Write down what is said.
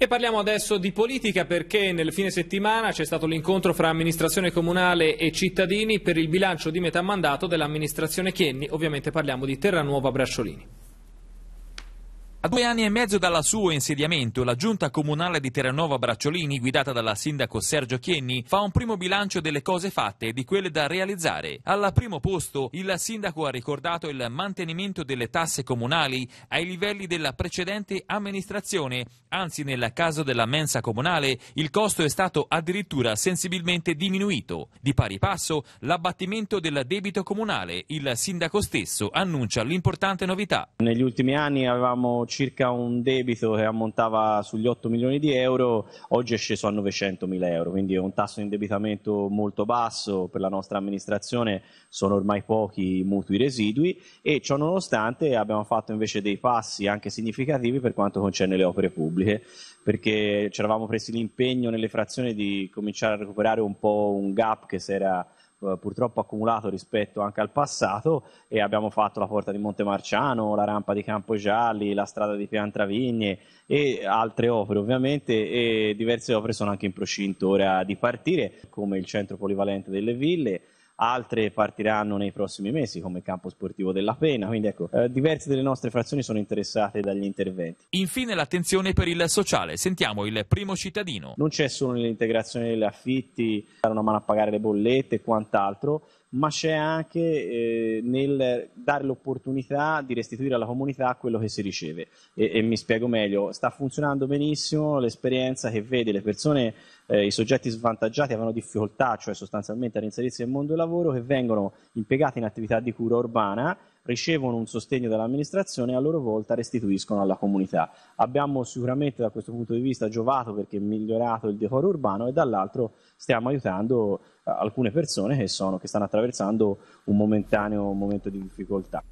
E parliamo adesso di politica perché nel fine settimana c'è stato l'incontro fra amministrazione comunale e cittadini per il bilancio di metà mandato dell'amministrazione Chienni, ovviamente parliamo di Terranuova Bracciolini. A due anni e mezzo dal suo insediamento, la giunta comunale di Terranova Bracciolini, guidata dalla sindaco Sergio Chienni, fa un primo bilancio delle cose fatte e di quelle da realizzare. Al primo posto, il sindaco ha ricordato il mantenimento delle tasse comunali ai livelli della precedente amministrazione. Anzi, nel caso della mensa comunale, il costo è stato addirittura sensibilmente diminuito. Di pari passo, l'abbattimento del debito comunale. Il sindaco stesso annuncia l'importante novità. Negli ultimi anni avevamo circa un debito che ammontava sugli 8 milioni di euro, oggi è sceso a 900 mila euro, quindi è un tasso di indebitamento molto basso per la nostra amministrazione, sono ormai pochi i mutui residui e ciò nonostante abbiamo fatto invece dei passi anche significativi per quanto concerne le opere pubbliche, perché ci eravamo presi l'impegno nelle frazioni di cominciare a recuperare un po' un gap che si era eh, purtroppo accumulato rispetto anche al passato e abbiamo fatto la porta di Montemarciano, la rampa di Campo Gialli, la strada di Piantravigne e altre opere ovviamente e diverse opere sono anche in procinto ora di partire come il centro polivalente delle ville altre partiranno nei prossimi mesi come il campo sportivo della Pena, quindi ecco, eh, diverse delle nostre frazioni sono interessate dagli interventi. Infine l'attenzione per il sociale, sentiamo il primo cittadino. Non c'è solo l'integrazione degli affitti, dare una mano a pagare le bollette e quant'altro, ma c'è anche eh, nel dare l'opportunità di restituire alla comunità quello che si riceve. E, e mi spiego meglio, sta funzionando benissimo l'esperienza che vede le persone eh, i soggetti svantaggiati avevano difficoltà, cioè sostanzialmente a reinserirsi nel mondo del lavoro, che vengono impiegati in attività di cura urbana, ricevono un sostegno dall'amministrazione e a loro volta restituiscono alla comunità. Abbiamo sicuramente da questo punto di vista giovato perché è migliorato il decoro urbano e dall'altro stiamo aiutando eh, alcune persone che, sono, che stanno attraversando un momentaneo momento di difficoltà.